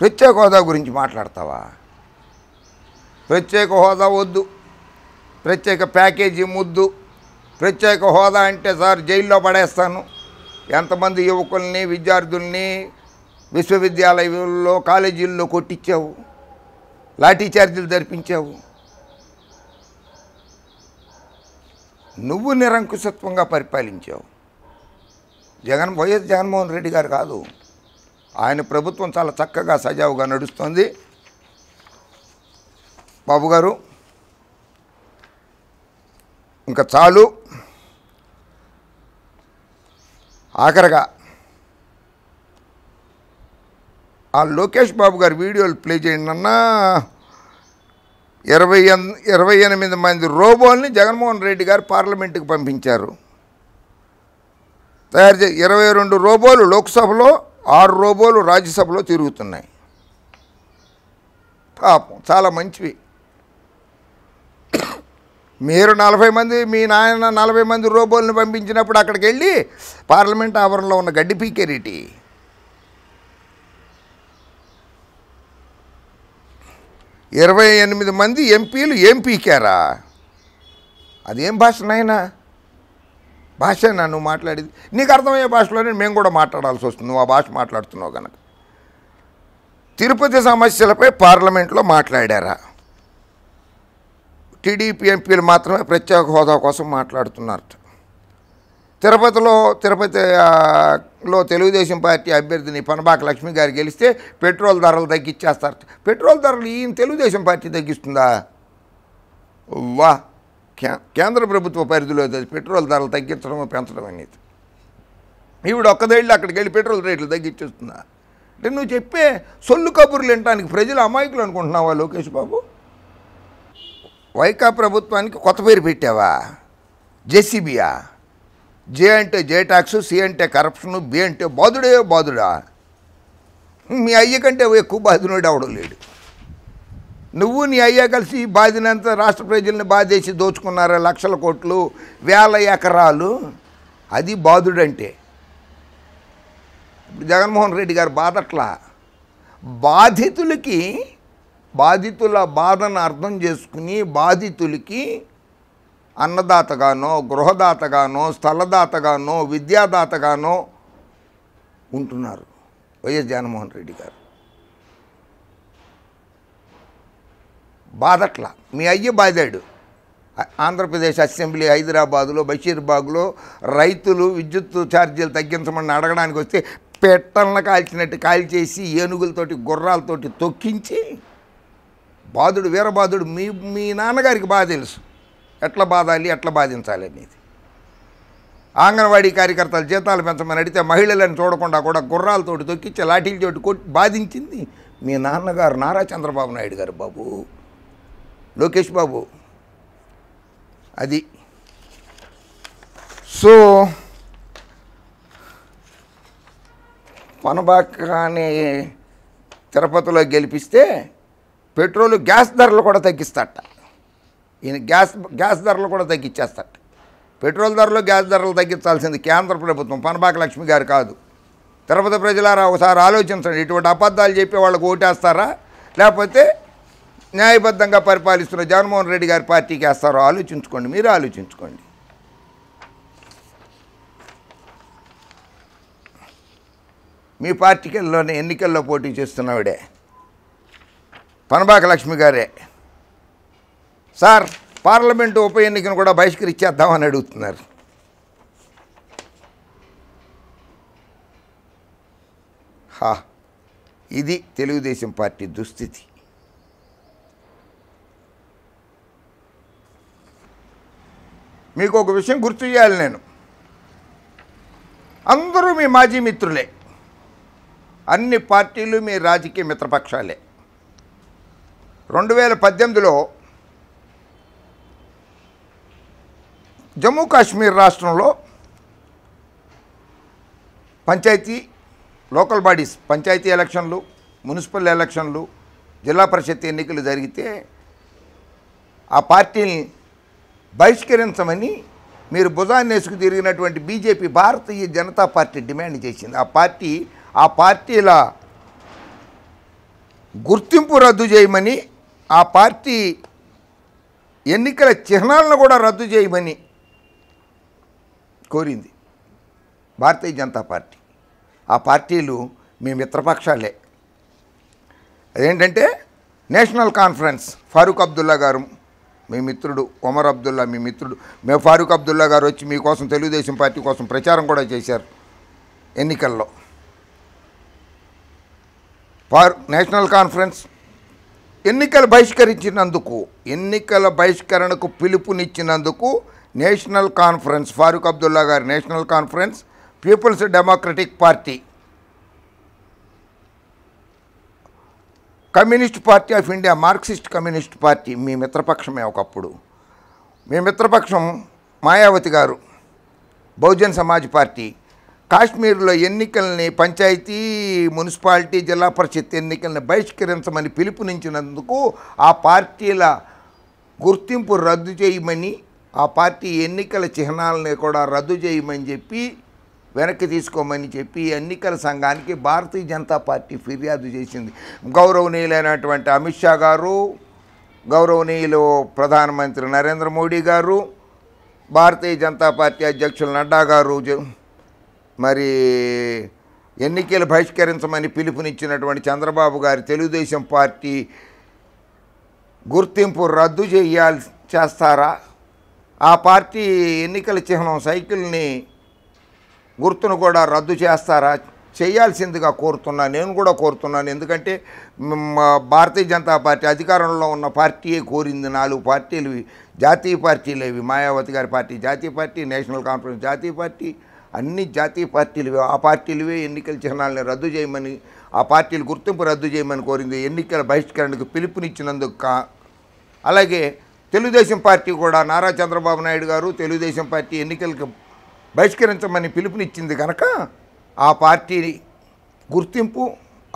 ప్రత్యేక హోదా గురించి మాట్లాడతావా ప్రత్యేక హోదా వద్దు ప్రత్యేక ప్యాకేజీ ముద్దు ప్రత్యేక హోదా అంటే సార్ జైల్లో పడేస్తాను ఎంతమంది యువకుల్ని విద్యార్థుల్ని విశ్వవిద్యాలయాల్లో కాలేజీల్లో కొట్టించావు లాఠీ ఛార్జీలు జరిపించావు నువ్వు నిరంకుశత్వంగా పరిపాలించావు జగన్ వైఎస్ జగన్మోహన్ రెడ్డి గారు కాదు ఆయన ప్రభుత్వం చాలా చక్కగా సజావుగా నడుస్తుంది బాబు గారు ఇంకా చాలు ఆఖరగా ఆ లోకేష్ బాబు గారి వీడియోలు ప్లే చేయండి అన్న ఇరవై ఇరవై ఎనిమిది మంది రోబోల్ని జగన్మోహన్ రెడ్డి గారు పార్లమెంటుకు పంపించారు తయారు చే ఇరవై రెండు రోబోలు లోక్సభలో ఆరు రోబోలు రాజ్యసభలో తిరుగుతున్నాయి పాపం చాలా మంచివి మీరు నలభై మంది మీ నాయన నలభై మంది రోబోల్ని పంపించినప్పుడు అక్కడికి వెళ్ళి పార్లమెంట్ ఆవరణలో ఉన్న గడ్డి పీకేరిటి ఇరవై ఎనిమిది మంది ఎంపీలు ఏం పీకారా అదేం భాష నాయనా భాష నన్ను మాట్లాడేది నీకు అర్థమయ్యే భాషలోనే మేము కూడా మాట్లాడాల్సి వస్తుంది నువ్వు ఆ భాష మాట్లాడుతున్నావు కనుక తిరుపతి సమస్యలపై పార్లమెంట్లో మాట్లాడారా టీడీపీ ఎంపీలు మాత్రమే ప్రత్యేక హోదా కోసం మాట్లాడుతున్నారు తిరుపతిలో తిరుపతి లో తెలుగుదేశం పార్టీ అభ్యర్థిని పనబాక లక్ష్మి గారు గెలిస్తే పెట్రోల్ ధరలు తగ్గిచ్చేస్తారు పెట్రోల్ ధరలు ఈయన తెలుగుదేశం పార్టీ తగ్గిస్తుందా వా కేంద్ర ప్రభుత్వ పరిధిలో పెట్రోల్ ధరలు తగ్గించడం పెంచడం అనేది ఈవిడ ఒక్కదేళ్ళు అక్కడికి వెళ్ళి పెట్రోల్ రేట్లు తగ్గించేస్తున్నా అంటే నువ్వు చెప్పే సొల్లు కబుర్లు వినటానికి ప్రజలు అమాయకులు అనుకుంటున్నావా లోకేష్ బాబు వైకా ప్రభుత్వానికి కొత్త పేరు పెట్టావా జెసిబియా జే అంటే జే ట్యాక్స్ సి అంటే కరప్షన్ బి అంటే బాధుడే బాధుడా మీ అయ్య కంటే ఎక్కువ బాధునోడు అవడం లేడు నువ్వు నీ అయ్యా కలిసి బాధినంత రాష్ట్ర ప్రజల్ని బాధేసి దోచుకున్నారా లక్షల కోట్లు వేల ఎకరాలు అది బాధుడంటే జగన్మోహన్ రెడ్డి గారు బాధట్లా బాధితులకి బాధితుల బాధను అర్థం చేసుకుని బాధితులకి అన్నదాతగానో గృహదాతగానో స్థలదాతగానో విద్యాదాతగానో ఉంటున్నారు వైఎస్ జగన్మోహన్ రెడ్డి గారు బాధట్ల మీ అయ్య బాధాడు ఆంధ్రప్రదేశ్ అసెంబ్లీ హైదరాబాదులో బషీర్బాగ్లో రైతులు విద్యుత్ ఛార్జీలు తగ్గించమని అడగడానికి వస్తే పెట్టలను కాల్చినట్టు కాల్చేసి ఏనుగులతోటి గుర్రాలతోటి తొక్కించి బాధుడు వీరబాధుడు మీ మీ నాన్నగారికి బాధ తెలుసు ఎట్లా బాధాలి ఎట్లా బాధించాలి అనేది అంగన్వాడీ కార్యకర్తల జీతాలు పెంచమని అడిగితే మహిళలను చూడకుండా కూడా గుర్రాలతోటి తొక్కించి లాఠీలతోటి కొట్టి బాధించింది మీ నాన్నగారు నారా చంద్రబాబు నాయుడు గారు బాబు లోకేష్ బాబు అది సో పనబాకాని తిరుపతిలో గెలిపిస్తే పెట్రోల్ గ్యాస్ ధరలు కూడా తగ్గిస్తాట ఈయన గ్యాస్ గ్యాస్ ధరలు కూడా తగ్గించేస్తాట పెట్రోల్ ధరలు గ్యాస్ ధరలు తగ్గించాల్సింది కేంద్ర ప్రభుత్వం పనబాక లక్ష్మి గారు కాదు తిరుపతి ప్రజలారా ఒకసారి ఆలోచించండి ఇటువంటి అబద్ధాలు చెప్పి వాళ్ళకు ఓటేస్తారా లేకపోతే న్యాయబద్ధంగా పరిపాలిస్తున్న జగన్మోహన్ రెడ్డి గారి పార్టీకి వేస్తారో ఆలోచించుకోండి మీరు ఆలోచించుకోండి మీ పార్టీలోనే ఎన్నికల్లో పోటీ చేస్తున్నవిడే పనబాక లక్ష్మి గారే సార్ పార్లమెంటు ఉప ఎన్నికను కూడా బహిష్కరించేద్దామని అడుగుతున్నారు హా ఇది తెలుగుదేశం పార్టీ దుస్థితి మీకు ఒక విషయం గుర్తు చేయాలి నేను అందరూ మీ మాజీ మిత్రులే అన్ని పార్టీలు మీ రాజకీయ మిత్రపక్షాలే రెండు వేల పద్దెనిమిదిలో జమ్మూ కాశ్మీర్ రాష్ట్రంలో పంచాయతీ లోకల్ బాడీస్ పంచాయతీ ఎలక్షన్లు మున్సిపల్ ఎలక్షన్లు జిల్లా పరిషత్ ఎన్నికలు జరిగితే ఆ పార్టీని బహిష్కరించమని మీరు భుజాన్ని వేసుకు తిరిగినటువంటి BJP Bharatiya Janata Party demand చేసింది ఆ పార్టీ ఆ పార్టీల గుర్తింపు రద్దు చేయమని ఆ పార్టీ ఎన్నికల చిహ్నాలను కూడా రద్దు చేయమని కోరింది భారతీయ జనతా పార్టీ ఆ పార్టీలు మీ మిత్రపక్షాలే అదేంటంటే నేషనల్ కాన్ఫరెన్స్ ఫారూక్ అబ్దుల్లా గారు మీ మిత్రుడు ఒమర్ అబ్దుల్లా మీ మిత్రుడు మే ఫారూక్ అబ్దుల్లా గారు వచ్చి మీకోసం తెలుగుదేశం పార్టీ కోసం ప్రచారం కూడా చేశారు ఎన్నికల్లో ఫార్ నేషనల్ కాన్ఫరెన్స్ ఎన్నికలు బహిష్కరించినందుకు ఎన్నికల బహిష్కరణకు పిలుపునిచ్చినందుకు నేషనల్ కాన్ఫరెన్స్ ఫారూక్ అబ్దుల్లా గారి National Conference Peoples Democratic Party Communist Party of India Marxist Communist Party మీ మిత్రపక్షమే ఒకప్పుడు మీ మిత్రపక్షం మాయావతి గారు బహుజన్ సమాజ్ పార్టీ కాశ్మీర్లో ఎన్నికల్ని పంచాయతీ మున్సిపాలిటీ జిల్లా పరిషత్ ఎన్నికల్ని బహిష్కరించమని పిలుపునించినందుకు ఆ పార్టీల గుర్తింపు రద్దు చేయమని ఆ పార్టీ ఎన్నికల చిహ్నాలని కూడా రద్దు చేయమని చెప్పి వెనక్కి తీసుకోమని చెప్పి ఎన్నికల సంఘానికి భారతీయ జనతా పార్టీ ఫిర్యాదు చేసింది గౌరవనీయులైనటువంటి అమిత్ షా గారు గౌరవనీయులు ప్రధానమంత్రి నరేంద్ర మోడీ గారు భారతీయ జనతా పార్టీ అధ్యక్షులు నడ్డా గారు మరి ఎన్నికలు బహిష్కరించమని పిలుపునిచ్చినటువంటి చంద్రబాబు గారి తెలుగుదేశం పార్టీ గుర్తింపు రద్దు చేయాల్సి చేస్తారా ఆ పార్టీ ఎన్నికల చిహ్నం సైకిల్ని గుర్తును కూడా రద్దు చేస్తారా చేయాల్సిందిగా కోరుతున్నా నేను కూడా కోరుతున్నాను ఎందుకంటే భారతీయ జనతా పార్టీ అధికారంలో ఉన్న పార్టీయే కోరింది నాలుగు పార్టీలు జాతీయ పార్టీలు ఇవి మాయావతి గారి పార్టీ జాతీయ పార్టీ నేషనల్ కాన్ఫరెన్స్ జాతీయ పార్టీ అన్ని జాతీయ పార్టీలు ఆ పార్టీలువే ఎన్నికల చిహ్నాలను రద్దు చేయమని ఆ పార్టీలు గుర్తింపు రద్దు చేయమని కోరింది ఎన్నికల బహిష్కరణకు పిలుపునిచ్చినందుకు అలాగే తెలుగుదేశం పార్టీ కూడా నారా చంద్రబాబు నాయుడు గారు తెలుగుదేశం పార్టీ ఎన్నికలకు బహిష్కరించమని పిలుపునిచ్చింది కనుక ఆ పార్టీ గుర్తింపు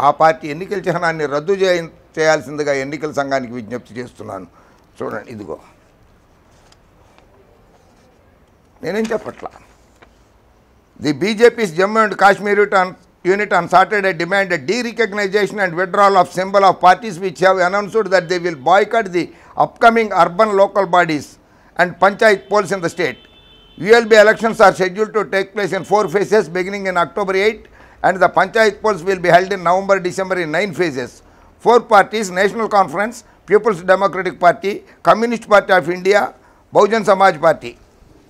ఆ పార్టీ ఎన్నికల చిహ్నాన్ని రద్దు చేయ చేయాల్సిందిగా ఎన్నికల సంఘానికి విజ్ఞప్తి చేస్తున్నాను చూడండి ఇదిగో నేనేం చెప్పట్లా the BJP's Jammu and Kashmir on unit on Saturday demand derecognition and withdrawal of symbol of parties which have announced that they will boycott the upcoming urban local bodies and panchayat polls in the state ULB elections are scheduled to take place in four phases beginning in October 8 and the Panchayat polls will be held in November, December in nine phases. Four parties, National Conference, People's Democratic Party, Communist Party of India, Baujan Samaj Party,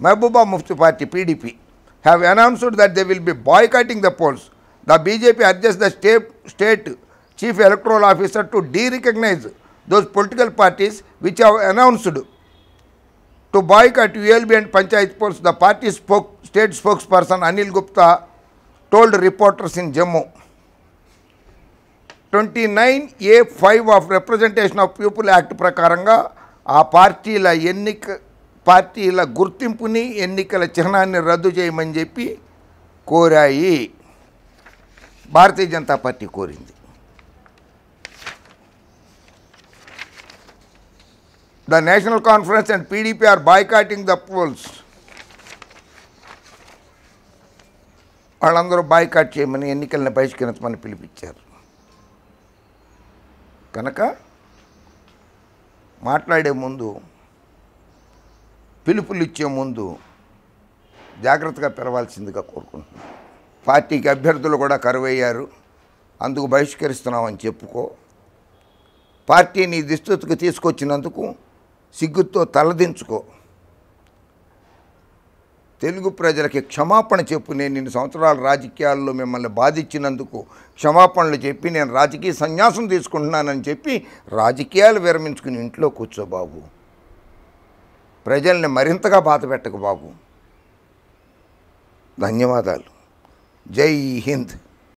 Mahbuba Mufti Party, PDP, have announced that they will be boycotting the polls. The BJP urges the state, state chief electoral officer to de-recognise those political parties which have announced to boycott ULB and Panchayat polls, the party spoke, state spokesperson Anil Gupta told reporters in Jammu. 29A5 of Representation of People Act ప్రకారంగా ఆ పార్టీల ఎన్నిక పార్టీల గుర్తింపుని ఎన్నికల చిహ్నాన్ని రద్దు చేయమని చెప్పి కోరాయి భారతీయ జనతా పార్టీ కోరింది The National Conference and PDP are boycotting the polls. వాళ్ళందరూ బాయ్కాట్ చేయమని ఎన్నికలను బహిష్కరించమని పిలిపించారు కనుక మాట్లాడే ముందు పిలుపులు ఇచ్చే ముందు జాగ్రత్తగా పెరవాల్సిందిగా కోరుకుంటున్నాను పార్టీకి అభ్యర్థులు కూడా కరువయ్యారు అందుకు బహిష్కరిస్తున్నామని చెప్పుకో పార్టీని దిస్తుతికి తీసుకొచ్చినందుకు సిగ్గుతో తలదించుకో తెలుగు ప్రజలకి క్షమాపణ చెప్పు నేను ఇన్ని సంవత్సరాల రాజకీయాల్లో మిమ్మల్ని బాధించినందుకు క్షమాపణలు చెప్పి నేను రాజకీయ సన్యాసం తీసుకుంటున్నానని చెప్పి రాజకీయాలు విరమించుకుని ఇంట్లో కూర్చో బాబు ప్రజల్ని మరింతగా బాధ పెట్టకు బాబు ధన్యవాదాలు జై హింద్